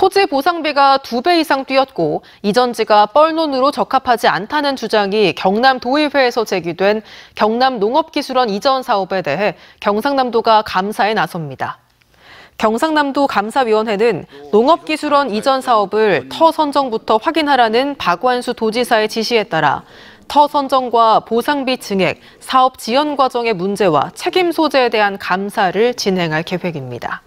토지 보상비가 두 배 이상 뛰었고 이전지가 뻘논으로 적합하지 않다는 주장이 경남도의회에서 제기된 경남농업기술원 이전 사업에 대해 경상남도가 감사에 나섭니다. 경상남도 감사위원회는 농업기술원 이전 사업을 터 선정부터 확인하라는 박완수 도지사의 지시에 따라 터 선정과 보상비 증액, 사업 지연 과정의 문제와 책임 소재에 대한 감사를 진행할 계획입니다.